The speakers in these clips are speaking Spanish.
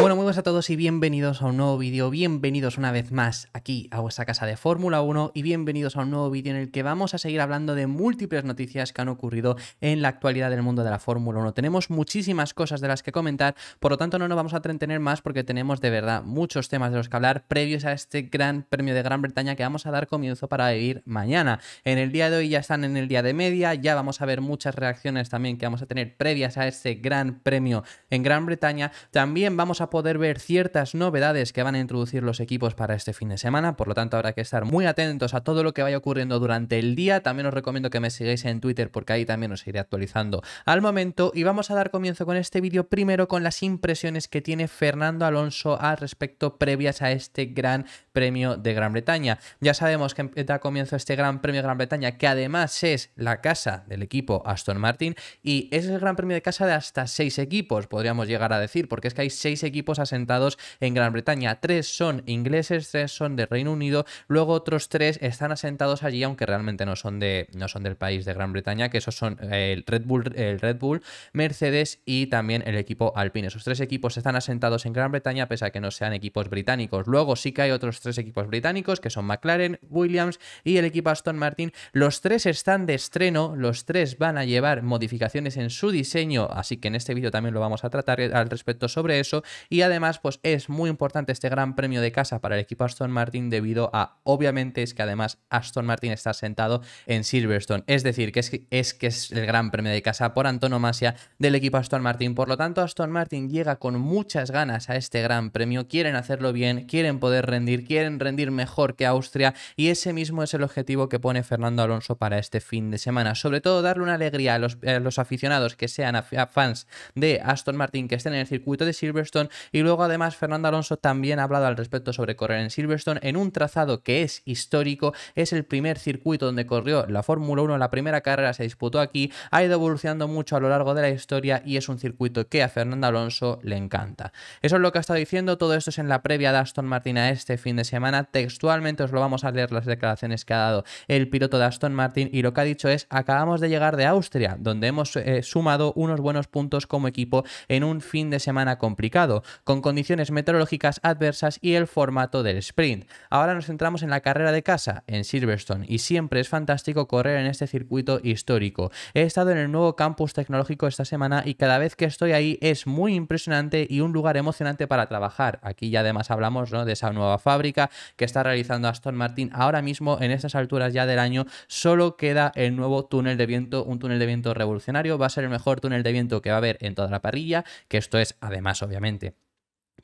Bueno, muy buenas a todos y bienvenidos a un nuevo vídeo, bienvenidos una vez más aquí a vuestra casa de Fórmula 1 y bienvenidos a un nuevo vídeo en el que vamos a seguir hablando de múltiples noticias que han ocurrido en la actualidad del mundo de la Fórmula 1. Tenemos muchísimas cosas de las que comentar, por lo tanto no nos vamos a entretener más porque tenemos de verdad muchos temas de los que hablar previos a este gran premio de Gran Bretaña que vamos a dar comienzo para ir mañana. En el día de hoy ya están en el día de media, ya vamos a ver muchas reacciones también que vamos a tener previas a este gran premio en Gran Bretaña. También vamos a poder ver ciertas novedades que van a introducir los equipos para este fin de semana, por lo tanto habrá que estar muy atentos a todo lo que vaya ocurriendo durante el día. También os recomiendo que me sigáis en Twitter porque ahí también os iré actualizando al momento. Y vamos a dar comienzo con este vídeo primero con las impresiones que tiene Fernando Alonso al respecto previas a este gran premio de Gran Bretaña. Ya sabemos que da comienzo este gran premio de Gran Bretaña, que además es la casa del equipo Aston Martin y es el gran premio de casa de hasta seis equipos, podríamos llegar a decir, porque es que hay seis equipos equipos asentados en Gran Bretaña. Tres son ingleses, tres son de Reino Unido, luego otros tres están asentados allí, aunque realmente no son, de, no son del país de Gran Bretaña, que esos son el Red Bull, el Red Bull, Mercedes y también el equipo Alpine. Esos tres equipos están asentados en Gran Bretaña, pese a que no sean equipos británicos. Luego sí que hay otros tres equipos británicos, que son McLaren, Williams y el equipo Aston Martin. Los tres están de estreno, los tres van a llevar modificaciones en su diseño, así que en este vídeo también lo vamos a tratar al respecto sobre eso. Y además, pues es muy importante este gran premio de casa para el equipo Aston Martin debido a, obviamente, es que además Aston Martin está sentado en Silverstone. Es decir, que es, que es, el gran premio de casa por antonomasia del equipo Aston Martin. Por lo tanto, Aston Martin llega con muchas ganas a este gran premio. Quieren hacerlo bien, quieren poder rendir, quieren rendir mejor que Austria y ese mismo es el objetivo que pone Fernando Alonso para este fin de semana. Sobre todo darle una alegría a los, aficionados que sean fans de Aston Martin que estén en el circuito de Silverstone y luego además Fernando Alonso también ha hablado al respecto sobre correr en Silverstone en un trazado que es histórico, es el primer circuito donde corrió la Fórmula 1, la primera carrera se disputó aquí, ha ido evolucionando mucho a lo largo de la historia y es un circuito que a Fernando Alonso le encanta. Eso es lo que ha estado diciendo, todo esto es en la previa de Aston Martin a este fin de semana, textualmente os lo vamos a leer las declaraciones que ha dado el piloto de Aston Martin y lo que ha dicho es, acabamos de llegar de Austria, donde hemos eh, sumado unos buenos puntos como equipo en un fin de semana complicado con condiciones meteorológicas adversas y el formato del sprint. Ahora nos centramos en la carrera de casa, en Silverstone, y siempre es fantástico correr en este circuito histórico. He estado en el nuevo campus tecnológico esta semana y cada vez que estoy ahí es muy impresionante y un lugar emocionante para trabajar. Aquí ya además hablamos de esa nueva fábrica que está realizando Aston Martin ahora mismo en estas alturas ya del año. Solo queda el nuevo túnel de viento, un túnel de viento revolucionario. Va a ser el mejor túnel de viento que va a haber en toda la parrilla, que esto es además obviamente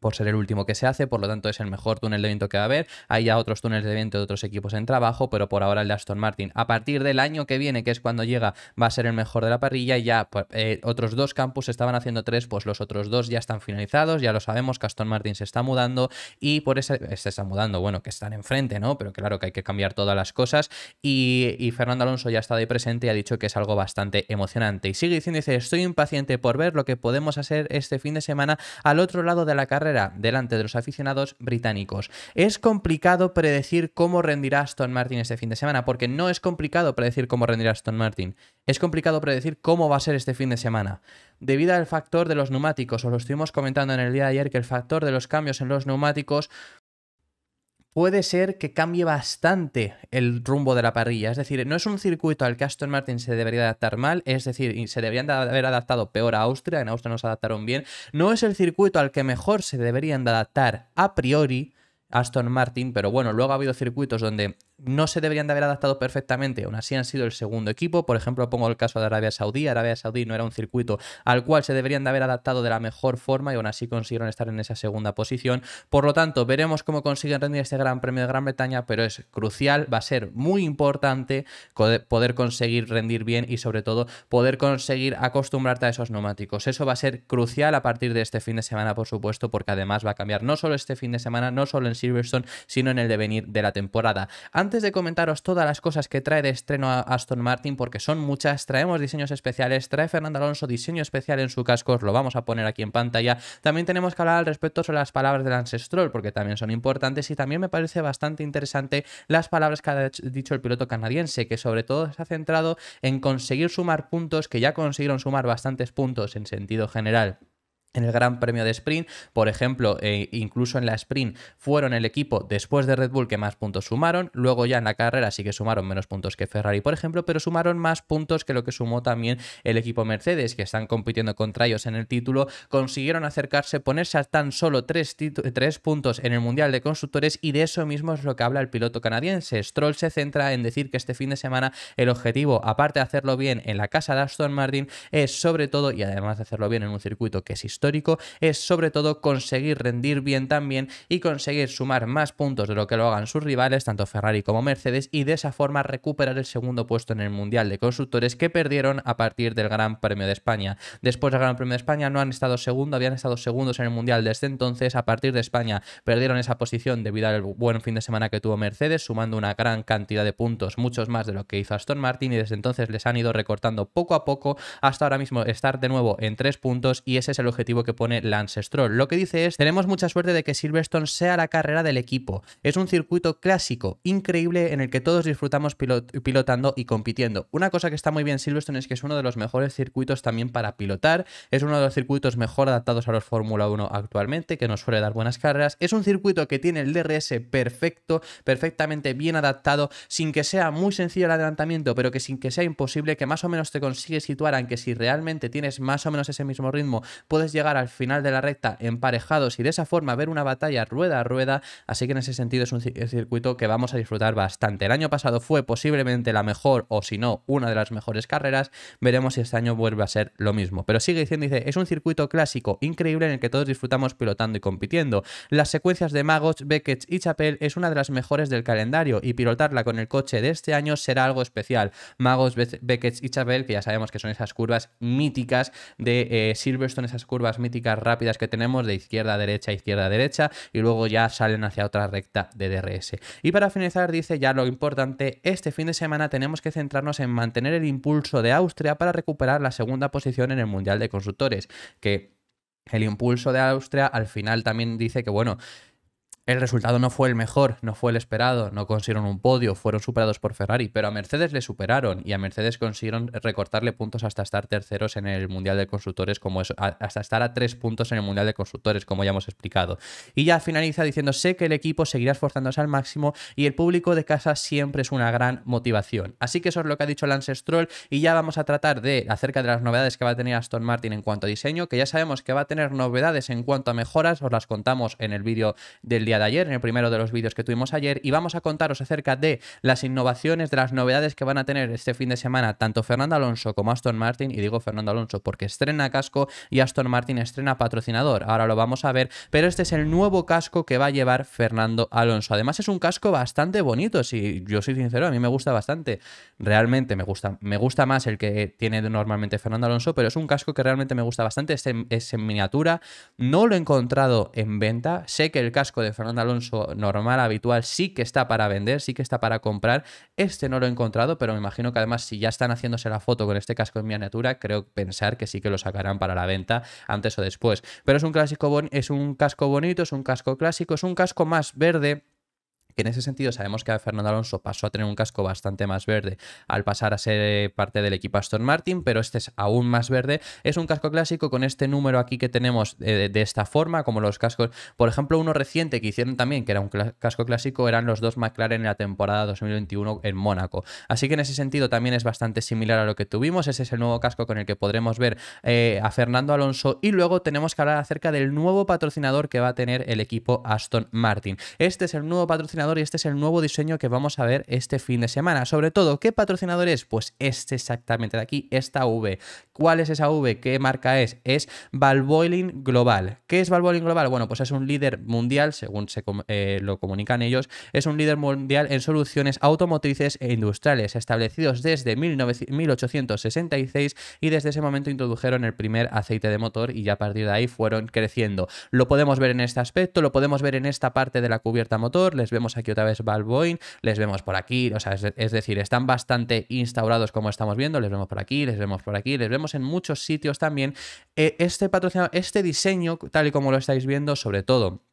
por ser el último que se hace, por lo tanto es el mejor túnel de viento que va a haber. Hay ya otros túneles de viento de otros equipos en trabajo, pero por ahora el de Aston Martin. A partir del año que viene, que es cuando llega, va a ser el mejor de la parrilla. Y ya pues, eh, otros dos campus estaban haciendo tres, pues los otros dos ya están finalizados. Ya lo sabemos que Aston Martin se está mudando y por eso, eh, se está mudando, bueno, que están enfrente, ¿no? Pero claro que hay que cambiar todas las cosas. Y, y Fernando Alonso ya está ahí presente y ha dicho que es algo bastante emocionante. Y sigue diciendo, dice, estoy impaciente por ver lo que podemos hacer este fin de semana al otro lado de la carrera delante de los aficionados británicos. Es complicado predecir cómo rendirá Aston Martin este fin de semana, porque no es complicado predecir cómo rendirá Aston Martin, es complicado predecir cómo va a ser este fin de semana. Debido al factor de los neumáticos, os lo estuvimos comentando en el día de ayer que el factor de los cambios en los neumáticos puede ser que cambie bastante el rumbo de la parrilla. Es decir, no es un circuito al que Aston Martin se debería adaptar mal, es decir, se deberían haber adaptado peor a Austria, en Austria no se adaptaron bien. No es el circuito al que mejor se deberían de adaptar a priori. Aston Martin, pero bueno, luego ha habido circuitos donde no se deberían de haber adaptado perfectamente, aún así han sido el segundo equipo. Por ejemplo, pongo el caso de Arabia Saudí. Arabia Saudí no era un circuito al cual se deberían de haber adaptado de la mejor forma y aún así consiguieron estar en esa segunda posición. Por lo tanto, veremos cómo consiguen rendir este Gran Premio de Gran Bretaña, pero es crucial, va a ser muy importante poder conseguir rendir bien y sobre todo poder conseguir acostumbrarte a esos neumáticos. Eso va a ser crucial a partir de este fin de semana, por supuesto, porque además va a cambiar no solo este fin de semana, no solo en Silverstone, sino en el devenir de la temporada antes de comentaros todas las cosas que trae de estreno a Aston Martin, porque son muchas, traemos diseños especiales, trae Fernando Alonso diseño especial en su casco, lo vamos a poner aquí en pantalla. También tenemos que hablar al respecto sobre las palabras del ancestral, porque también son importantes y también me parece bastante interesante las palabras que ha dicho el piloto canadiense, que sobre todo se ha centrado en conseguir sumar puntos que ya consiguieron sumar bastantes puntos en sentido general en el Gran Premio de Sprint, por ejemplo, eh, incluso en la Sprint fueron el equipo después de Red Bull que más puntos sumaron, luego ya en la carrera sí que sumaron menos puntos que Ferrari, por ejemplo, pero sumaron más puntos que lo que sumó también el equipo Mercedes, que están compitiendo contra ellos en el título, consiguieron acercarse, ponerse a tan solo tres, tres puntos en el Mundial de Constructores y de eso mismo es lo que habla el piloto canadiense. Stroll se centra en decir que este fin de semana el objetivo, aparte de hacerlo bien en la casa de Aston Martin, es sobre todo, y además de hacerlo bien en un circuito que es histórico, histórico es sobre todo conseguir rendir bien también y conseguir sumar más puntos de lo que lo hagan sus rivales, tanto Ferrari como Mercedes, y de esa forma recuperar el segundo puesto en el Mundial de Constructores que perdieron a partir del Gran Premio de España. Después del Gran Premio de España no han estado segundo, habían estado segundos en el Mundial desde entonces, a partir de España perdieron esa posición debido al buen fin de semana que tuvo Mercedes, sumando una gran cantidad de puntos, muchos más de lo que hizo Aston Martin, y desde entonces les han ido recortando poco a poco hasta ahora mismo estar de nuevo en tres puntos y ese es el objetivo que pone Lance Stroll. Lo que dice es, tenemos mucha suerte de que Silverstone sea la carrera del equipo. Es un circuito clásico, increíble, en el que todos disfrutamos pilotando y compitiendo. Una cosa que está muy bien Silverstone es que es uno de los mejores circuitos también para pilotar, es uno de los circuitos mejor adaptados a los Fórmula 1 actualmente, que nos suele dar buenas carreras. Es un circuito que tiene el DRS perfecto, perfectamente bien adaptado, sin que sea muy sencillo el adelantamiento, pero que sin que sea imposible, que más o menos te consigues situar, aunque si realmente tienes más o menos ese mismo ritmo, puedes llegar al final de la recta emparejados y de esa forma ver una batalla rueda a rueda, así que en ese sentido es un circuito que vamos a disfrutar bastante. El año pasado fue posiblemente la mejor o si no una de las mejores carreras, veremos si este año vuelve a ser lo mismo. Pero sigue diciendo, dice, es un circuito clásico increíble en el que todos disfrutamos pilotando y compitiendo. Las secuencias de Magos, Beckett y Chapel es una de las mejores del calendario y pilotarla con el coche de este año será algo especial. Magos, Beckett y Chapel, que ya sabemos que son esas curvas míticas de eh, Silverstone, esas curvas míticas rápidas que tenemos de izquierda a derecha, izquierda a derecha y luego ya salen hacia otra recta de DRS. Y para finalizar dice ya lo importante, este fin de semana tenemos que centrarnos en mantener el impulso de Austria para recuperar la segunda posición en el Mundial de Constructores, que el impulso de Austria al final también dice que bueno, el resultado no fue el mejor, no fue el esperado, no consiguieron un podio, fueron superados por Ferrari, pero a Mercedes le superaron y a Mercedes consiguieron recortarle puntos hasta estar terceros en el Mundial de Constructores, como hasta estar a tres puntos en el Mundial de Constructores, como ya hemos explicado. Y ya finaliza diciendo, sé que el equipo seguirá esforzándose al máximo y el público de casa siempre es una gran motivación. Así que eso es lo que ha dicho Lance Stroll y ya vamos a tratar de acerca de las novedades que va a tener Aston Martin en cuanto a diseño, que ya sabemos que va a tener novedades en cuanto a mejoras, os las contamos en el vídeo del día de ayer, en el primero de los vídeos que tuvimos ayer, y vamos a contaros acerca de las innovaciones, de las novedades que van a tener este fin de semana tanto Fernando Alonso como Aston Martin, y digo Fernando Alonso porque estrena casco y Aston Martin estrena patrocinador, ahora lo vamos a ver, pero este es el nuevo casco que va a llevar Fernando Alonso. Además es un casco bastante bonito, si yo soy sincero, a mí me gusta bastante, realmente me gusta, me gusta más el que tiene normalmente Fernando Alonso, pero es un casco que realmente me gusta bastante, este es en miniatura, no lo he encontrado en venta, sé que el casco de Fernando Alonso normal, habitual, sí que está para vender, sí que está para comprar. Este no lo he encontrado, pero me imagino que además si ya están haciéndose la foto con este casco en miniatura, creo pensar que sí que lo sacarán para la venta antes o después. Pero es un clásico, es un casco bonito, es un casco clásico, es un casco más verde que en ese sentido sabemos que Fernando Alonso pasó a tener un casco bastante más verde al pasar a ser eh, parte del equipo Aston Martin, pero este es aún más verde. Es un casco clásico con este número aquí que tenemos eh, de, esta forma, como los cascos, por ejemplo, uno reciente que hicieron también, que era un casco clásico, eran los dos McLaren en la temporada 2021 en Mónaco. Así que en ese sentido también es bastante similar a lo que tuvimos. Ese es el nuevo casco con el que podremos ver eh, a Fernando Alonso. Y luego tenemos que hablar acerca del nuevo patrocinador que va a tener el equipo Aston Martin. Este es el nuevo patrocinador y este es el nuevo diseño que vamos a ver este fin de semana. Sobre todo, ¿qué patrocinador es? Pues este exactamente de aquí, esta V. ¿Cuál es esa V? ¿Qué marca es? Es Valboiling Global. ¿Qué es Valboiling Global? Bueno, pues es un líder mundial, según se eh, lo comunican ellos, es un líder mundial en soluciones automotrices e industriales, establecidos desde 1866 y desde ese momento introdujeron el primer aceite de motor y ya a partir de ahí fueron creciendo. Lo podemos ver en este aspecto, lo podemos ver en esta parte de la cubierta motor, les vemos aquí otra vez Balboin, les vemos por aquí, o sea, es, decir, están bastante instaurados como estamos viendo, les vemos por aquí, les vemos por aquí, les vemos en muchos sitios también. Eh, este patrocinador, este diseño, tal y como lo estáis viendo, sobre todo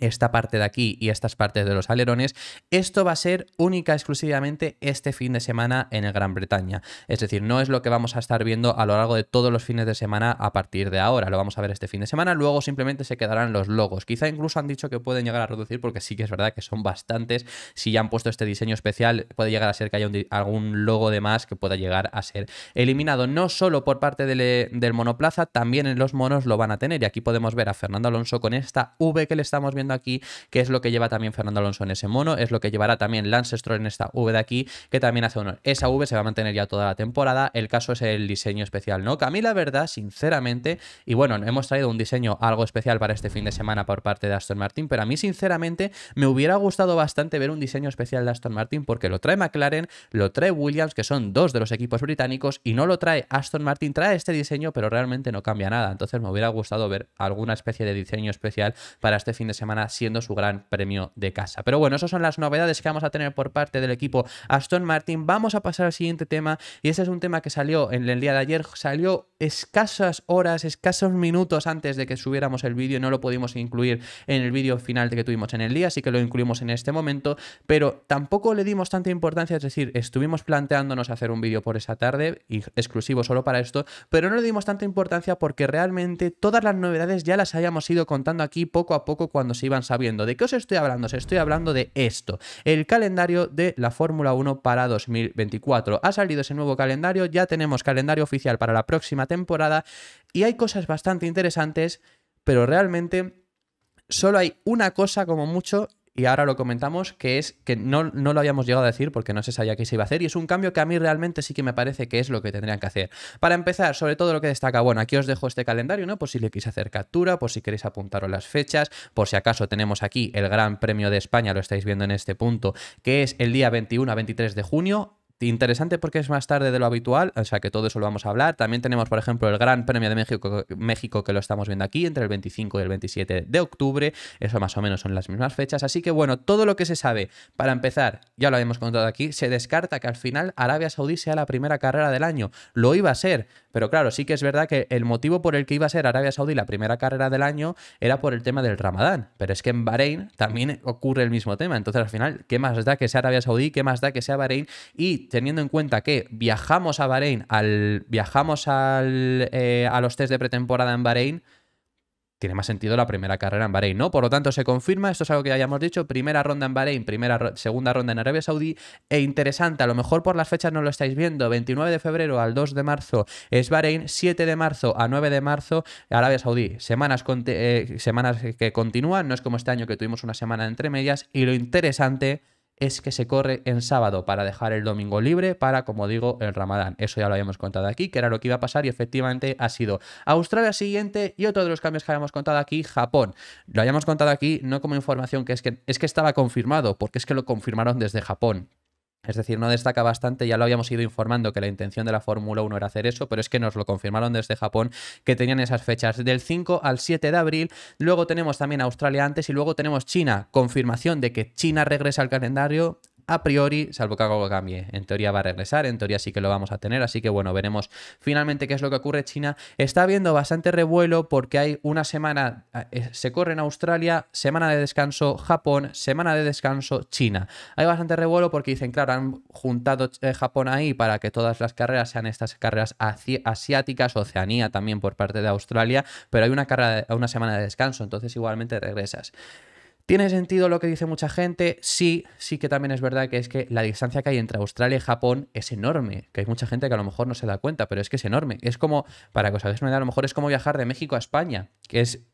esta parte de aquí y estas partes de los alerones, esto va a ser única exclusivamente este fin de semana en el Gran Bretaña. Es decir, no es lo que vamos a estar viendo a lo largo de todos los fines de semana a partir de ahora. Lo vamos a ver este fin de semana, luego simplemente se quedarán los logos. Quizá incluso han dicho que pueden llegar a reducir porque sí que es verdad que son bastantes. Si ya han puesto este diseño especial, puede llegar a ser que haya algún logo de más que pueda llegar a ser eliminado. No solo por parte del, eh, del monoplaza, también en los monos lo van a tener. Y aquí podemos ver a Fernando Alonso con esta V que le estamos viendo aquí, que es lo que lleva también Fernando Alonso en ese mono, es lo que llevará también Lance Stroll en esta V de aquí, que también hace honor. Esa V se va a mantener ya toda la temporada, el caso es el diseño especial, ¿no? Que a mí la verdad, sinceramente, y bueno, hemos traído un diseño algo especial para este fin de semana por parte de Aston Martin, pero a mí sinceramente me hubiera gustado bastante ver un diseño especial de Aston Martin porque lo trae McLaren, lo trae Williams, que son dos de los equipos británicos, y no lo trae Aston Martin, trae este diseño, pero realmente no cambia nada. Entonces me hubiera gustado ver alguna especie de diseño especial para este fin de semana siendo su gran premio de casa. Pero bueno, esas son las novedades que vamos a tener por parte del equipo Aston Martin. Vamos a pasar al siguiente tema y ese es un tema que salió en el día de ayer, salió escasas horas, escasos minutos antes de que subiéramos el vídeo, no lo pudimos incluir en el vídeo final que tuvimos en el día, así que lo incluimos en este momento, pero tampoco le dimos tanta importancia, es decir, estuvimos planteándonos hacer un vídeo por esa tarde, exclusivo solo para esto, pero no le dimos tanta importancia porque realmente todas las novedades ya las hayamos ido contando aquí poco a poco cuando se sabiendo. ¿De qué os estoy hablando? Os estoy hablando de esto. El calendario de la Fórmula 1 para 2024. Ha salido ese nuevo calendario, ya tenemos calendario oficial para la próxima temporada y hay cosas bastante interesantes, pero realmente solo hay una cosa como mucho y ahora lo comentamos, que es que no, no, lo habíamos llegado a decir porque no se sabía qué se iba a hacer y es un cambio que a mí realmente sí que me parece que es lo que tendrían que hacer. Para empezar, sobre todo lo que destaca, bueno, aquí os dejo este calendario, ¿no? Por si le quise hacer captura, por si queréis apuntaros las fechas, por si acaso tenemos aquí el Gran Premio de España, lo estáis viendo en este punto, que es el día 21 a 23 de junio, Interesante porque es más tarde de lo habitual, o sea que todo eso lo vamos a hablar. También tenemos, por ejemplo, el Gran Premio de México, México que lo estamos viendo aquí entre el 25 y el 27 de octubre. Eso más o menos son las mismas fechas. Así que bueno, todo lo que se sabe, para empezar, ya lo habíamos contado aquí, se descarta que al final Arabia Saudí sea la primera carrera del año. Lo iba a ser, pero claro, sí que es verdad que el motivo por el que iba a ser Arabia Saudí la primera carrera del año era por el tema del Ramadán. Pero es que en Bahrein también ocurre el mismo tema. Entonces al final, ¿qué más da que sea Arabia Saudí? ¿Qué más da que sea Bahrein? Y teniendo en cuenta que viajamos a Bahrein, al, viajamos eh, a los test de pretemporada en Bahrein, tiene más sentido la primera carrera en Bahrein, ¿no? Por lo tanto, se confirma, esto es algo que ya hayamos dicho, primera ronda en Bahrein, primera, segunda ronda en Arabia Saudí, e interesante, a lo mejor por las fechas no lo estáis viendo, 29 de febrero al 2 de marzo es Bahrein, 7 de marzo a 9 de marzo Arabia Saudí, semanas, eh, semanas que continúan, no es como este año que tuvimos una semana entre medias, y lo interesante es que se corre en sábado para dejar el domingo libre para, como digo, el ramadán. Eso ya lo habíamos contado aquí, que era lo que iba a pasar y efectivamente ha sido Australia siguiente y otro de los cambios que habíamos contado aquí, Japón. Lo habíamos contado aquí no como información que es que, es que estaba confirmado, porque es que lo confirmaron desde Japón. Es decir, no destaca bastante, ya lo habíamos ido informando que la intención de la Fórmula 1 era hacer eso, pero es que nos lo confirmaron desde Japón que tenían esas fechas del 5 al 7 de abril, luego tenemos también Australia antes y luego tenemos China, confirmación de que China regresa al calendario a priori, salvo que algo cambie. En teoría va a regresar, en teoría sí que lo vamos a tener, así que bueno, veremos finalmente qué es lo que ocurre. China está habiendo bastante revuelo porque hay una semana, eh, eh, se corre en Australia, semana de descanso Japón, semana de descanso China. Hay bastante revuelo porque dicen, claro, han juntado eh, Japón ahí para que todas las carreras sean estas carreras asiáticas, Oceanía también por parte de Australia, pero hay una, una semana de descanso, entonces igualmente regresas. ¿Tiene sentido lo que dice mucha gente? Sí, sí que también es verdad que es que la distancia que hay entre Australia y Japón es enorme, que hay mucha gente que a lo mejor no se da cuenta, pero es que es enorme. Es como, para que os hagáis una idea, a lo mejor es como viajar de México a España, que es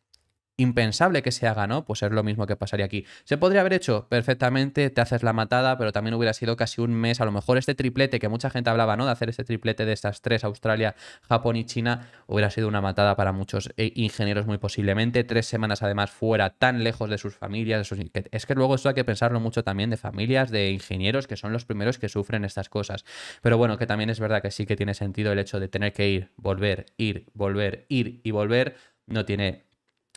impensable que se haga, ¿no? Pues es lo mismo que pasaría aquí. Se podría haber hecho perfectamente, te haces la matada, pero también hubiera sido casi un mes, a lo mejor este triplete, que mucha gente hablaba, ¿no? De hacer este triplete de estas tres, Australia, Japón y China, hubiera sido una matada para muchos eh, ingenieros muy posiblemente, tres semanas además fuera, tan lejos de sus familias, de sus... es que luego esto hay que pensarlo mucho también de familias, de ingenieros, que son los primeros que sufren estas cosas. Pero bueno, que también es verdad que sí que tiene sentido el hecho de tener que ir, volver, ir, volver, ir y volver, no tiene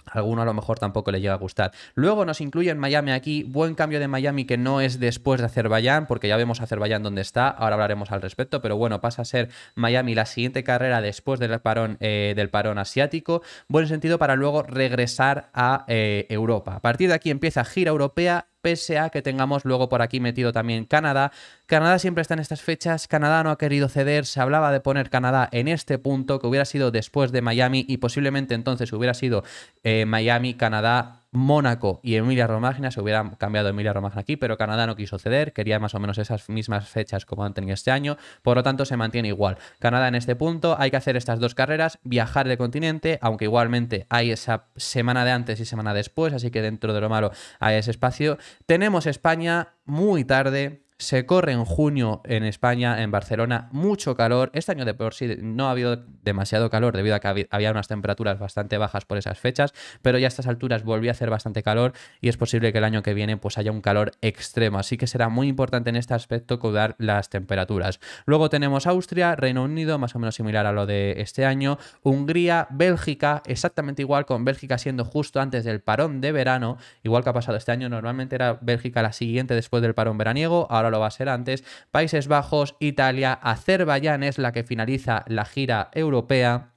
alguno a lo mejor tampoco le llega a gustar. Luego nos incluyen Miami aquí, buen cambio de Miami que no es después de Azerbaiyán, porque ya vemos Azerbaiyán dónde está, ahora hablaremos al respecto, pero bueno, pasa a ser Miami la siguiente carrera después del parón, eh, del parón asiático, buen sentido para luego regresar a eh, Europa. A partir de aquí empieza gira europea pese a que tengamos luego por aquí metido también Canadá. Canadá siempre está en estas fechas, Canadá no ha querido ceder, se hablaba de poner Canadá en este punto, que hubiera sido después de Miami y posiblemente entonces hubiera sido eh, Miami, Canadá, Mónaco y Emilia Romagna, se hubieran cambiado Emilia Romagna aquí, pero Canadá no quiso ceder, quería más o menos esas mismas fechas como han tenido este año, por lo tanto se mantiene igual. Canadá en este punto, hay que hacer estas dos carreras, viajar de continente, aunque igualmente hay esa semana de antes y semana después, así que dentro de lo malo hay ese espacio. Tenemos España muy tarde, se corre en junio en España, en Barcelona, mucho calor. Este año de por sí no ha habido demasiado calor debido a que había unas temperaturas bastante bajas por esas fechas, pero ya a estas alturas volvió a hacer bastante calor y es posible que el año que viene pues haya un calor extremo. Así que será muy importante en este aspecto cuidar las temperaturas. Luego tenemos Austria, Reino Unido, más o menos similar a lo de este año, Hungría, Bélgica, exactamente igual con Bélgica siendo justo antes del parón de verano, igual que ha pasado este año, normalmente era Bélgica la siguiente después del parón veraniego, ahora lo va a ser antes, Países Bajos, Italia, Azerbaiyán es la que finaliza la gira europea.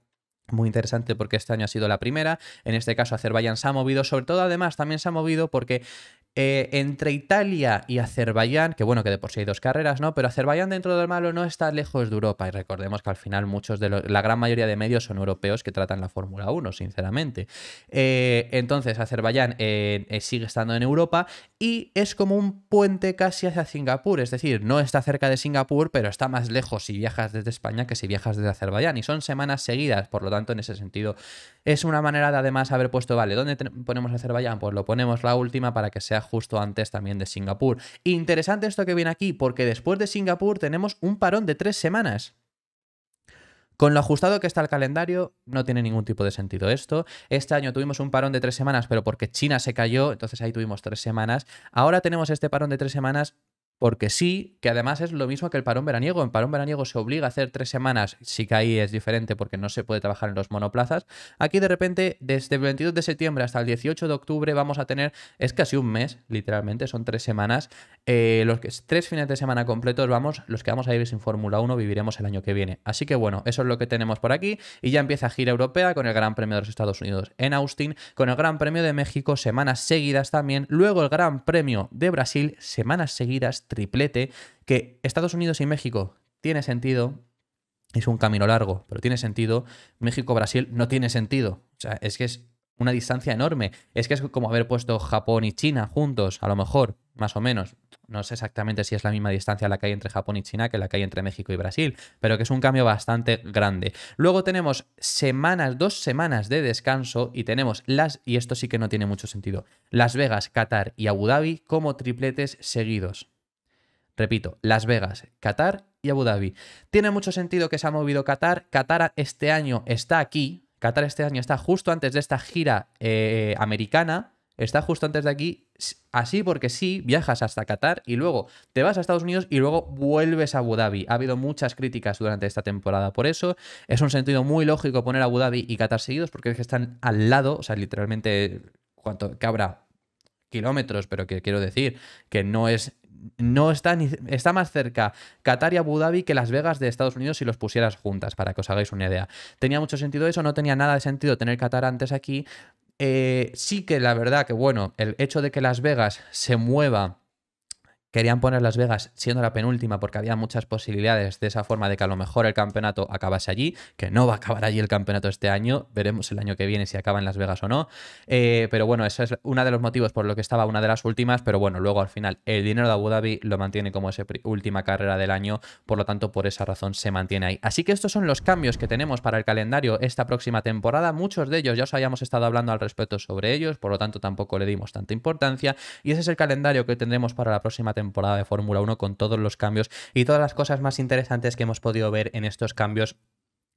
Muy interesante porque este año ha sido la primera. En este caso, Azerbaiyán se ha movido. Sobre todo, además, también se ha movido porque eh, entre Italia y Azerbaiyán, que bueno, que de por sí hay dos carreras, ¿no? Pero Azerbaiyán dentro del malo no está lejos de Europa. Y recordemos que al final muchos de la gran mayoría de medios son europeos que tratan la Fórmula 1, sinceramente. Eh, entonces, Azerbaiyán eh, sigue estando en Europa y es como un puente casi hacia Singapur. Es decir, no está cerca de Singapur, pero está más lejos si viajas desde España que si viajas desde Azerbaiyán. Y son semanas seguidas, por lo tanto, en ese sentido, es una manera de además haber puesto, vale, ¿dónde ponemos Azerbaiyán? Pues lo ponemos la última para que sea justo antes también de Singapur. Interesante esto que viene aquí, porque después de Singapur tenemos un parón de tres semanas. Con lo ajustado que está el calendario, no tiene ningún tipo de sentido esto. Este año tuvimos un parón de tres semanas, pero porque China se cayó, entonces ahí tuvimos tres semanas. Ahora tenemos este parón de tres semanas, porque sí, que además es lo mismo que el parón veraniego. En parón veraniego se obliga a hacer tres semanas, sí que ahí es diferente porque no se puede trabajar en los monoplazas. Aquí de repente, desde el 22 de septiembre hasta el 18 de octubre vamos a tener, es casi un mes, literalmente, son tres semanas. Eh, los que, tres fines de semana completos vamos, los que vamos a ir sin Fórmula 1 viviremos el año que viene. Así que bueno, eso es lo que tenemos por aquí y ya empieza gira europea con el Gran Premio de los Estados Unidos en Austin, con el Gran Premio de México semanas seguidas también, luego el Gran Premio de Brasil semanas seguidas triplete, que Estados Unidos y México tiene sentido, es un camino largo, pero tiene sentido, México-Brasil no tiene sentido, o sea, es que es una distancia enorme, es que es como haber puesto Japón y China juntos, a lo mejor, más o menos, no sé exactamente si es la misma distancia la que hay entre Japón y China que la que hay entre México y Brasil, pero que es un cambio bastante grande. Luego tenemos semanas, dos semanas de descanso y tenemos las, y esto sí que no tiene mucho sentido, Las Vegas, Qatar y Abu Dhabi como tripletes seguidos. Repito, Las Vegas, Qatar y Abu Dhabi. Tiene mucho sentido que se ha movido Qatar. Qatar este año está aquí. Qatar este año está justo antes de esta gira eh, americana. Está justo antes de aquí. Así porque sí, viajas hasta Qatar y luego te vas a Estados Unidos y luego vuelves a Abu Dhabi. Ha habido muchas críticas durante esta temporada por eso. Es un sentido muy lógico poner Abu Dhabi y Qatar seguidos porque es que están al lado, o sea, literalmente, ¿cuánto? Que kilómetros, pero que quiero decir que no es no está ni, está más cerca Qatar y Abu Dhabi que Las Vegas de Estados Unidos si los pusieras juntas, para que os hagáis una idea. ¿Tenía mucho sentido eso? No tenía nada de sentido tener Qatar antes aquí. Eh, sí que la verdad que, bueno, el hecho de que Las Vegas se mueva Querían poner Las Vegas siendo la penúltima porque había muchas posibilidades de esa forma de que a lo mejor el campeonato acabase allí, que no va a acabar allí el campeonato este año, veremos el año que viene si acaba en Las Vegas o no. Eh, pero bueno, ese es uno de los motivos por lo que estaba una de las últimas, pero bueno, luego al final el dinero de Abu Dhabi lo mantiene como esa última carrera del año, por lo tanto por esa razón se mantiene ahí. Así que estos son los cambios que tenemos para el calendario esta próxima temporada, muchos de ellos ya os habíamos estado hablando al respecto sobre ellos, por lo tanto tampoco le dimos tanta importancia y ese es el calendario que tendremos para la próxima temporada temporada de Fórmula 1 con todos los cambios y todas las cosas más interesantes que hemos podido ver en estos cambios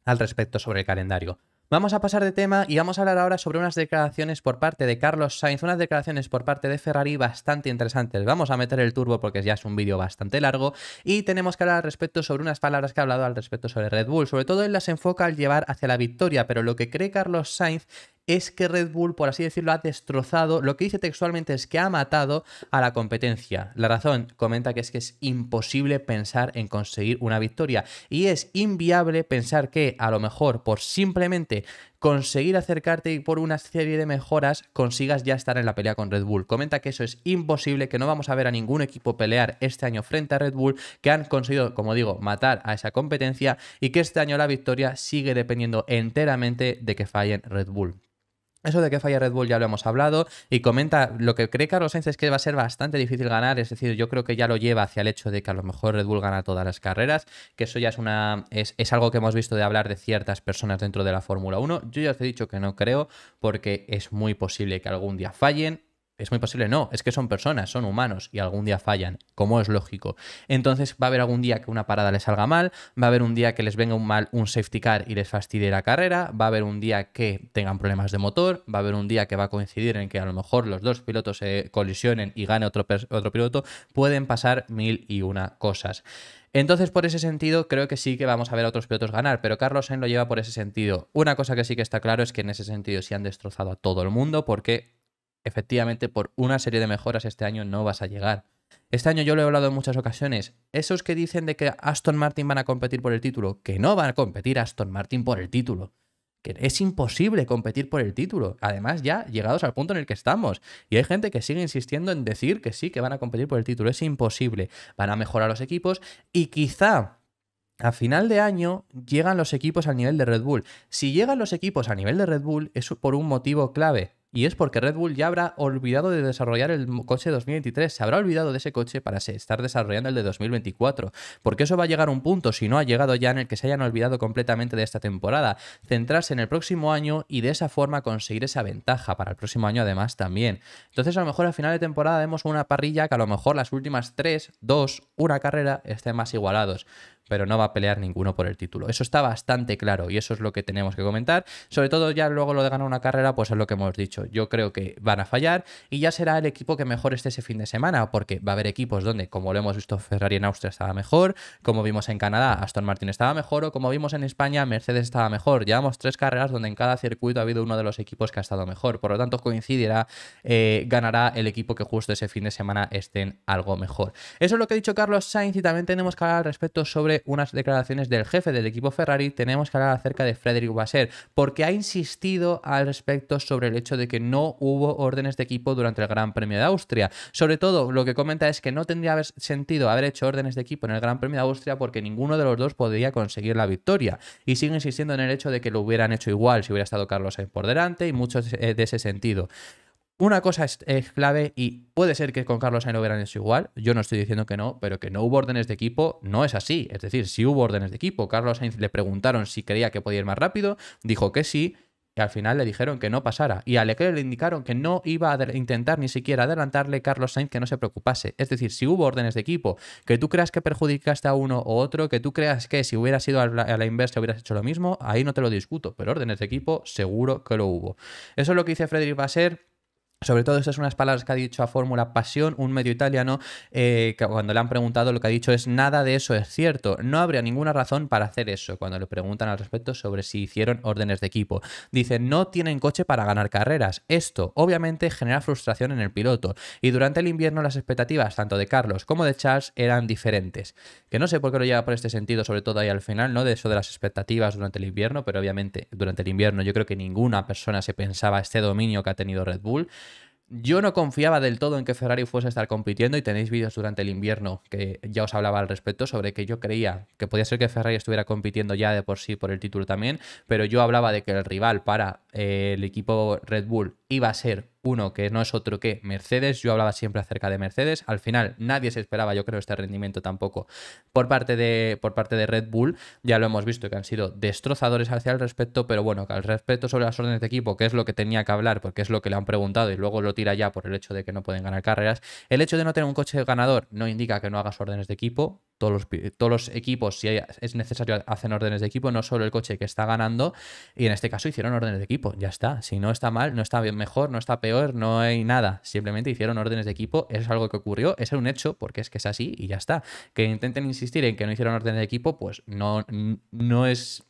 al respecto sobre el calendario. Vamos a pasar de tema y vamos a hablar ahora sobre unas declaraciones por parte de Carlos Sainz, unas declaraciones por parte de Ferrari bastante interesantes. Vamos a meter el turbo porque ya es un vídeo bastante largo y tenemos que hablar al respecto sobre unas palabras que ha hablado al respecto sobre Red Bull. Sobre todo él las enfoca al llevar hacia la victoria, pero lo que cree Carlos Sainz es que Red Bull, por así decirlo, ha destrozado, lo que dice textualmente es que ha matado a la competencia. La razón comenta que es que es imposible pensar en conseguir una victoria y es inviable pensar que a lo mejor por simplemente conseguir acercarte y por una serie de mejoras consigas ya estar en la pelea con Red Bull. Comenta que eso es imposible, que no vamos a ver a ningún equipo pelear este año frente a Red Bull, que han conseguido, como digo, matar a esa competencia y que este año la victoria sigue dependiendo enteramente de que fallen Red Bull. Eso de que falla Red Bull ya lo hemos hablado y comenta lo que cree Carlos Sainz es que va a ser bastante difícil ganar, es decir, yo creo que ya lo lleva hacia el hecho de que a lo mejor Red Bull gana todas las carreras, que eso ya es una es, es algo que hemos visto de hablar de ciertas personas dentro de la Fórmula 1. Yo ya os he dicho que no creo porque es muy posible que algún día fallen, es muy posible, no, es que son personas, son humanos y algún día fallan, como es lógico. Entonces va a haber algún día que una parada les salga mal, va a haber un día que les venga un mal un safety car y les fastidie la carrera, va a haber un día que tengan problemas de motor, va a haber un día que va a coincidir en que a lo mejor los dos pilotos se colisionen y gane otro, otro piloto, pueden pasar mil y una cosas. Entonces, por ese sentido, creo que sí que vamos a ver a otros pilotos ganar, pero Carlos Sainz lo lleva por ese sentido. Una cosa que sí que está claro es que en ese sentido se han destrozado a todo el mundo, porque efectivamente por una serie de mejoras este año no vas a llegar. Este año yo lo he hablado en muchas ocasiones. Esos que dicen de que Aston Martin van a competir por el título, que no van a competir Aston Martin por el título. Que es imposible competir por el título. Además, ya llegados al punto en el que estamos. Y hay gente que sigue insistiendo en decir que sí, que van a competir por el título. Es imposible. Van a mejorar los equipos y quizá a final de año llegan los equipos al nivel de Red Bull. Si llegan los equipos al nivel de Red Bull es por un motivo clave. Y es porque Red Bull ya habrá olvidado de desarrollar el coche 2023, se habrá olvidado de ese coche para estar desarrollando el de 2024, porque eso va a llegar a un punto, si no ha llegado ya, en el que se hayan olvidado completamente de esta temporada, centrarse en el próximo año y de esa forma conseguir esa ventaja para el próximo año además también. Entonces a lo mejor al final de temporada vemos una parrilla que a lo mejor las últimas 3, 2, 1 carrera estén más igualados pero no va a pelear ninguno por el título. Eso está bastante claro y eso es lo que tenemos que comentar. Sobre todo ya luego lo de ganar una carrera, pues es lo que hemos dicho. Yo creo que van a fallar y ya será el equipo que mejor esté ese fin de semana, porque va a haber equipos donde, como lo hemos visto, Ferrari en Austria estaba mejor, como vimos en Canadá, Aston Martin estaba mejor, o como vimos en España, Mercedes estaba mejor. Llevamos tres carreras donde en cada circuito ha habido uno de los equipos que ha estado mejor. Por lo tanto, coincidirá, eh, ganará el equipo que justo ese fin de semana en algo mejor. Eso es lo que ha dicho Carlos Sainz y también tenemos que hablar al respecto sobre unas declaraciones del jefe del equipo Ferrari, tenemos que hablar acerca de Frederick Vasser, porque ha insistido al respecto sobre el hecho de que no hubo órdenes de equipo durante el Gran Premio de Austria. Sobre todo, lo que comenta es que no tendría sentido haber hecho órdenes de equipo en el Gran Premio de Austria porque ninguno de los dos podría conseguir la victoria. Y sigue insistiendo en el hecho de que lo hubieran hecho igual si hubiera estado Carlos Sainz por delante y muchos eh, de ese sentido. Una cosa es, clave y puede ser que con Carlos Sainz hubieran hecho igual. Yo no estoy diciendo que no, pero que no hubo órdenes de equipo no es así. Es decir, si hubo órdenes de equipo, Carlos Sainz le preguntaron si creía que podía ir más rápido, dijo que sí, y al final le dijeron que no pasara. Y a Leclerc le indicaron que no iba a intentar ni siquiera adelantarle Carlos Sainz que no se preocupase. Es decir, si hubo órdenes de equipo, que tú creas que perjudicaste a uno o otro, que tú creas que si hubieras sido a la, inversa hubieras hecho lo mismo, ahí no te lo discuto. Pero órdenes de equipo seguro que lo hubo. Eso es lo que dice Frederick Basser sobre todo, estas son unas palabras que ha dicho a Fórmula Pasión, un medio italiano, eh, que cuando le han preguntado lo que ha dicho es nada de eso es cierto. No habría ninguna razón para hacer eso cuando le preguntan al respecto sobre si hicieron órdenes de equipo. Dice, no tienen coche para ganar carreras. Esto, obviamente, genera frustración en el piloto. Y durante el invierno las expectativas tanto de Carlos como de Charles eran diferentes. Que no sé por qué lo lleva por este sentido, sobre todo ahí al final, ¿no? De eso de las expectativas durante el invierno, pero obviamente durante el invierno yo creo que ninguna persona se pensaba este dominio que ha tenido Red Bull. Yo no confiaba del todo en que Ferrari fuese a estar compitiendo y tenéis vídeos durante el invierno que ya os hablaba al respecto sobre que yo creía que podía ser que Ferrari estuviera compitiendo ya de por sí por el título también, pero yo hablaba de que el rival para eh, el equipo Red Bull iba a ser uno que no es otro que Mercedes. Yo hablaba siempre acerca de Mercedes. Al final nadie se esperaba, yo creo, este rendimiento tampoco por parte de, por parte de Red Bull. Ya lo hemos visto que han sido destrozadores hacia el respecto, pero bueno, al respecto sobre las órdenes de equipo, que es lo que tenía que hablar, porque es lo que le han preguntado y luego lo tira ya por el hecho de que no pueden ganar carreras. El hecho de no tener un coche ganador no indica que no hagas órdenes de equipo todos los, equipos, si es necesario, hacen órdenes de equipo, no solo el coche que está ganando, y en este caso hicieron órdenes de equipo, ya está. Si no está mal, no está bien mejor, no está peor, no hay nada. Simplemente hicieron órdenes de equipo, eso es algo que ocurrió, es un hecho, porque es que es así y ya está. Que intenten insistir en que no hicieron órdenes de equipo, pues no, no es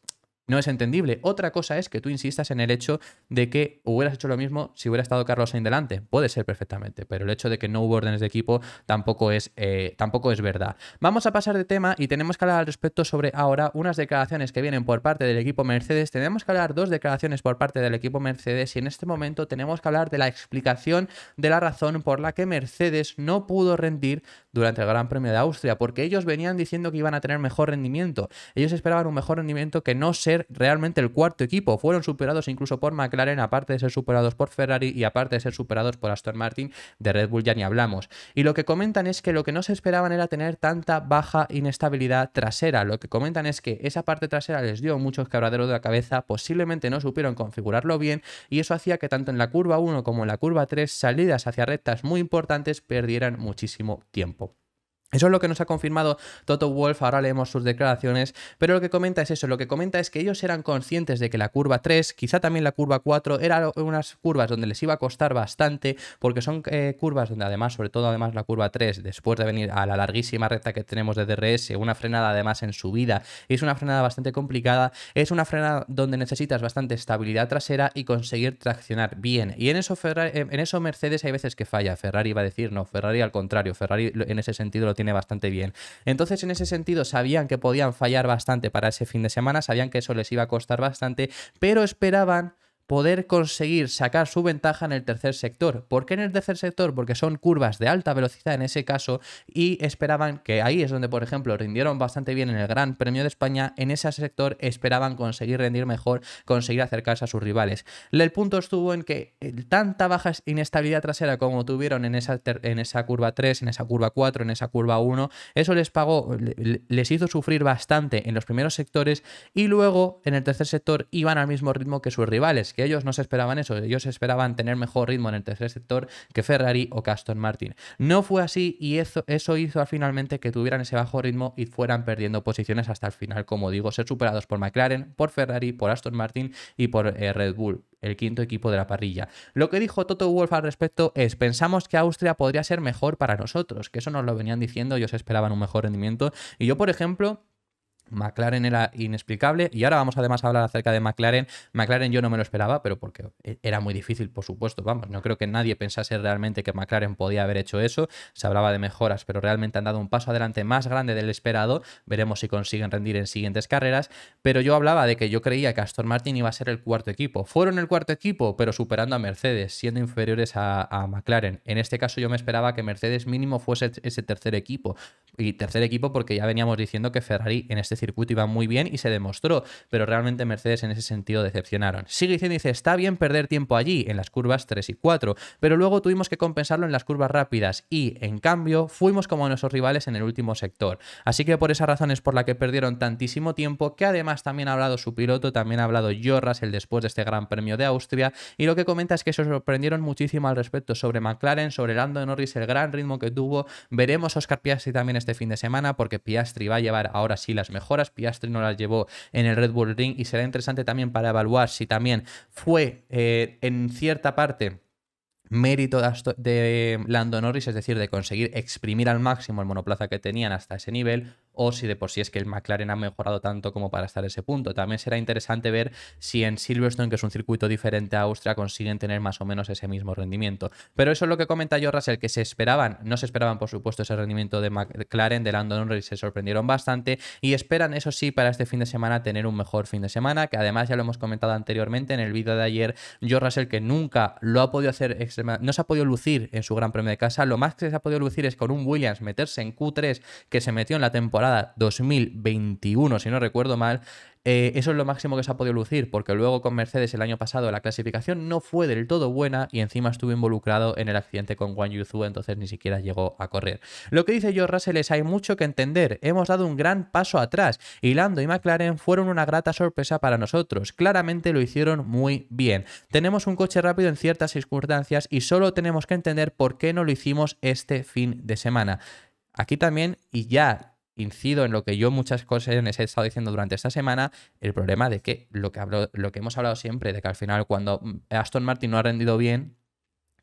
no es entendible. Otra cosa es que tú insistas en el hecho de que hubieras hecho lo mismo si hubiera estado Carlos en delante. Puede ser perfectamente, pero el hecho de que no hubo órdenes de equipo tampoco es, eh, tampoco es verdad. Vamos a pasar de tema y tenemos que hablar al respecto sobre ahora unas declaraciones que vienen por parte del equipo Mercedes. Tenemos que hablar dos declaraciones por parte del equipo Mercedes y en este momento tenemos que hablar de la explicación de la razón por la que Mercedes no pudo rendir durante el Gran Premio de Austria, porque ellos venían diciendo que iban a tener mejor rendimiento. Ellos esperaban un mejor rendimiento que no ser realmente el cuarto equipo. Fueron superados incluso por McLaren, aparte de ser superados por Ferrari y aparte de ser superados por Aston Martin, de Red Bull ya ni hablamos. Y lo que comentan es que lo que no se esperaban era tener tanta baja inestabilidad trasera. Lo que comentan es que esa parte trasera les dio muchos quebraderos de la cabeza, posiblemente no supieron configurarlo bien y eso hacía que tanto en la curva 1 como en la curva 3 salidas hacia rectas muy importantes perdieran muchísimo tiempo. Eso es lo que nos ha confirmado Toto Wolf, ahora leemos sus declaraciones, pero lo que comenta es eso, lo que comenta es que ellos eran conscientes de que la curva 3, quizá también la curva 4, eran unas curvas donde les iba a costar bastante, porque son eh, curvas donde además, sobre todo además la curva 3, después de venir a la larguísima recta que tenemos de DRS, una frenada además en subida, es una frenada bastante complicada, es una frenada donde necesitas bastante estabilidad trasera y conseguir traccionar bien. Y en eso, en eso Mercedes hay veces que falla, Ferrari va a decir, no, Ferrari al contrario, Ferrari en ese sentido lo tiene bastante bien. Entonces, en ese sentido, sabían que podían fallar bastante para ese fin de semana, sabían que eso les iba a costar bastante, pero esperaban poder conseguir sacar su ventaja en el tercer sector. ¿Por qué en el tercer sector? Porque son curvas de alta velocidad en ese caso y esperaban que ahí es donde, por ejemplo, rindieron bastante bien en el Gran Premio de España, en ese sector esperaban conseguir rendir mejor, conseguir acercarse a sus rivales. El punto estuvo en que eh, tanta baja inestabilidad trasera como tuvieron en esa, en esa curva 3, en esa curva 4, en esa curva 1, eso les pagó, les hizo sufrir bastante en los primeros sectores y luego en el tercer sector iban al mismo ritmo que sus rivales que ellos no se esperaban eso, ellos esperaban tener mejor ritmo en el tercer sector que Ferrari o Aston Martin. No fue así y eso, eso hizo finalmente que tuvieran ese bajo ritmo y fueran perdiendo posiciones hasta el final, como digo, ser superados por McLaren, por Ferrari, por Aston Martin y por eh, Red Bull el quinto equipo de la parrilla. Lo que dijo Toto Wolf al respecto es, pensamos que Austria podría ser mejor para nosotros, que eso nos lo venían diciendo, ellos esperaban un mejor rendimiento. Y yo, por ejemplo, McLaren era inexplicable y ahora vamos además a hablar acerca de McLaren. McLaren yo no me lo esperaba, pero porque era muy difícil, por supuesto, vamos, no creo que nadie pensase realmente que McLaren podía haber hecho eso. Se hablaba de mejoras, pero realmente han dado un paso adelante más grande del esperado. Veremos si consiguen rendir en siguientes carreras, pero yo hablaba de que yo creía que Aston Martin iba a ser el cuarto equipo. Fueron el cuarto equipo, pero superando a Mercedes, siendo inferiores a, a McLaren. En este caso yo me esperaba que Mercedes mínimo fuese ese tercer equipo y tercer equipo porque ya veníamos diciendo que Ferrari en este este circuito iba muy bien y se demostró, pero realmente Mercedes en ese sentido decepcionaron. Sigue diciendo, dice, está bien perder tiempo allí, en las curvas 3 y 4, pero luego tuvimos que compensarlo en las curvas rápidas y, en cambio, fuimos como nuestros rivales en el último sector. Así que por esas razones por la que perdieron tantísimo tiempo, que además también ha hablado su piloto, también ha hablado Jorras el después de este Gran Premio de Austria, y lo que comenta es que se sorprendieron muchísimo al respecto sobre McLaren, sobre Lando Norris, el gran ritmo que tuvo. Veremos Oscar Piastri también este fin de semana, porque Piastri va a llevar ahora sí las mejores horas, Piastri no las llevó en el Red Bull Ring y será interesante también para evaluar si también fue eh, en cierta parte mérito de Lando Norris, es decir, de conseguir exprimir al máximo el monoplaza que tenían hasta ese nivel, o si de por sí es que el McLaren ha mejorado tanto como para estar ese punto. También será interesante ver si en Silverstone, que es un circuito diferente a Austria, consiguen tener más o menos ese mismo rendimiento. Pero eso es lo que comenta yo, Russell, que se esperaban, no se esperaban por supuesto ese rendimiento de McLaren, de Landon Norris, se sorprendieron bastante y esperan eso sí para este fin de semana tener un mejor fin de semana, que además ya lo hemos comentado anteriormente en el vídeo de ayer, yo Russell que nunca lo ha podido hacer, no se ha podido lucir en su Gran Premio de Casa, lo más que se ha podido lucir es con un Williams meterse en Q3 que se metió en la temporada 2021, si no recuerdo mal, eh, eso es lo máximo que se ha podido lucir, porque luego con Mercedes el año pasado la clasificación no fue del todo buena y encima estuve involucrado en el accidente con Wang Yuzu, entonces ni siquiera llegó a correr. Lo que dice yo, Russell, es hay mucho que entender. Hemos dado un gran paso atrás y Lando y McLaren fueron una grata sorpresa para nosotros. Claramente lo hicieron muy bien. Tenemos un coche rápido en ciertas circunstancias y solo tenemos que entender por qué no lo hicimos este fin de semana. Aquí también, y ya incido en lo que yo muchas cosas les he estado diciendo durante esta semana, el problema de que lo que, hablo, lo que hemos hablado siempre, de que al final cuando mm, Aston Martin no ha rendido bien,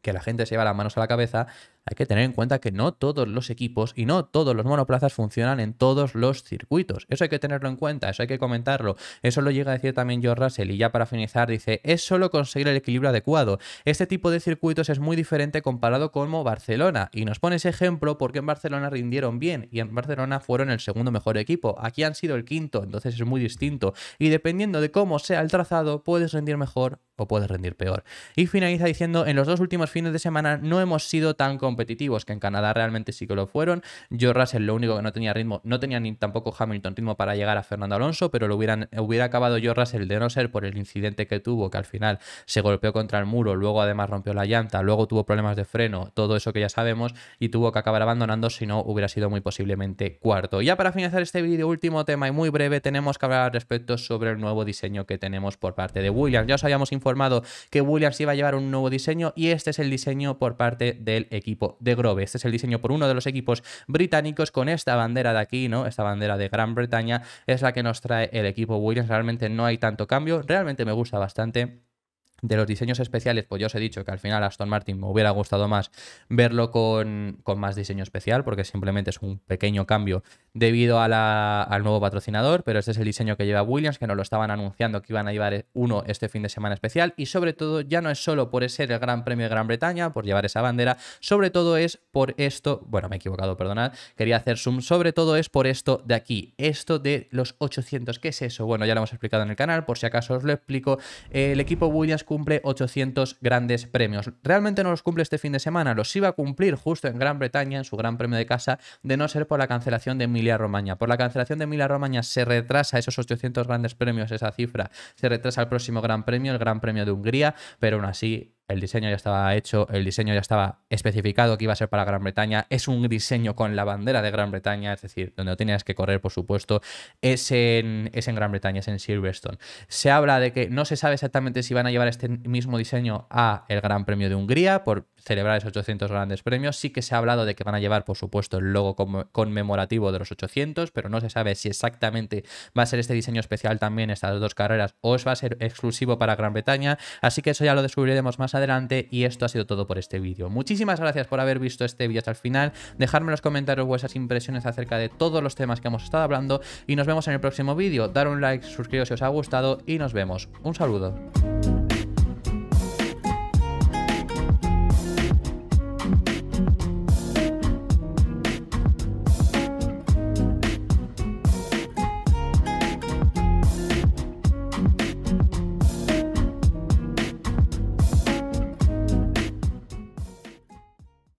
que la gente se lleva las manos a la cabeza, hay que tener en cuenta que no todos los equipos y no todos los monoplazas funcionan en todos los circuitos. Eso hay que tenerlo en cuenta, eso hay que comentarlo. Eso lo llega a decir también George Russell y ya para finalizar dice, es solo conseguir el equilibrio adecuado. Este tipo de circuitos es muy diferente comparado con Barcelona y nos pone ese ejemplo porque en Barcelona rindieron bien y en Barcelona fueron el segundo mejor equipo. Aquí han sido el quinto, entonces es muy distinto y dependiendo de cómo sea el trazado puedes rendir mejor o puedes rendir peor. Y finaliza diciendo, en los dos últimos fines de semana no hemos sido tan competitivos, que en Canadá realmente sí que lo fueron. Yo Russell lo único que no tenía ritmo, no tenía ni tampoco Hamilton ritmo para llegar a Fernando Alonso, pero lo hubiera acabado yo Russell de no ser por el incidente que tuvo, que al final se golpeó contra el muro, luego además rompió la llanta, luego tuvo problemas de freno, todo eso que ya sabemos, y tuvo que acabar abandonando, si no hubiera sido muy posiblemente cuarto. Ya para finalizar este vídeo, último tema y muy breve, tenemos que hablar al respecto sobre el nuevo diseño que tenemos por parte de Williams. Ya os habíamos informado que Williams iba a llevar un nuevo diseño y este es el diseño por parte del equipo de Grove. Este es el diseño por uno de los equipos británicos con esta bandera de aquí, ¿no? Esta bandera de Gran Bretaña es la que nos trae el equipo Williams. Realmente no hay tanto cambio, realmente me gusta bastante de los diseños especiales, pues yo os he dicho que al final Aston Martin me hubiera gustado más verlo con, más diseño especial, porque simplemente es un pequeño cambio debido al nuevo patrocinador, pero este es el diseño que lleva Williams, que nos lo estaban anunciando que iban a llevar uno este fin de semana especial, y sobre todo ya no es solo por ser el Gran Premio de Gran Bretaña, por llevar esa bandera, sobre todo es por esto, bueno, me he equivocado, perdonad, quería hacer zoom, sobre todo es por esto de aquí, esto de los 800, ¿qué es eso? Bueno, ya lo hemos explicado en el canal, por si acaso os lo explico, el equipo Williams cumple 800 grandes premios. Realmente no los cumple este fin de semana, los iba a cumplir justo en Gran Bretaña, en su gran premio de casa, de no ser por la cancelación de Emilia-Romagna. Por la cancelación de Emilia-Romagna se retrasa esos 800 grandes premios, esa cifra, se retrasa el próximo gran premio, el Gran Premio de Hungría, pero aún así el diseño ya estaba hecho, el diseño ya estaba especificado que iba a ser para Gran Bretaña, es un diseño con la bandera de Gran Bretaña, es decir, donde no tenías que correr, por supuesto, es en, es en Gran Bretaña, es en Silverstone. Se habla de que no se sabe exactamente si van a llevar este mismo diseño a el Gran Premio de Hungría por celebrar esos 800 grandes premios, sí que se ha hablado de que van a llevar, por supuesto, el logo conmemorativo de los 800, pero no se sabe si exactamente va a ser este diseño especial también estas dos carreras o va a ser exclusivo para Gran Bretaña, así que eso ya lo descubriremos más adelante adelante y esto ha sido todo por este vídeo. Muchísimas gracias por haber visto este vídeo hasta el final, dejadme en los comentarios vuestras impresiones acerca de todos los temas que hemos estado hablando y nos vemos en el próximo vídeo. Dar un like, suscribiros si os ha gustado y nos vemos. Un saludo.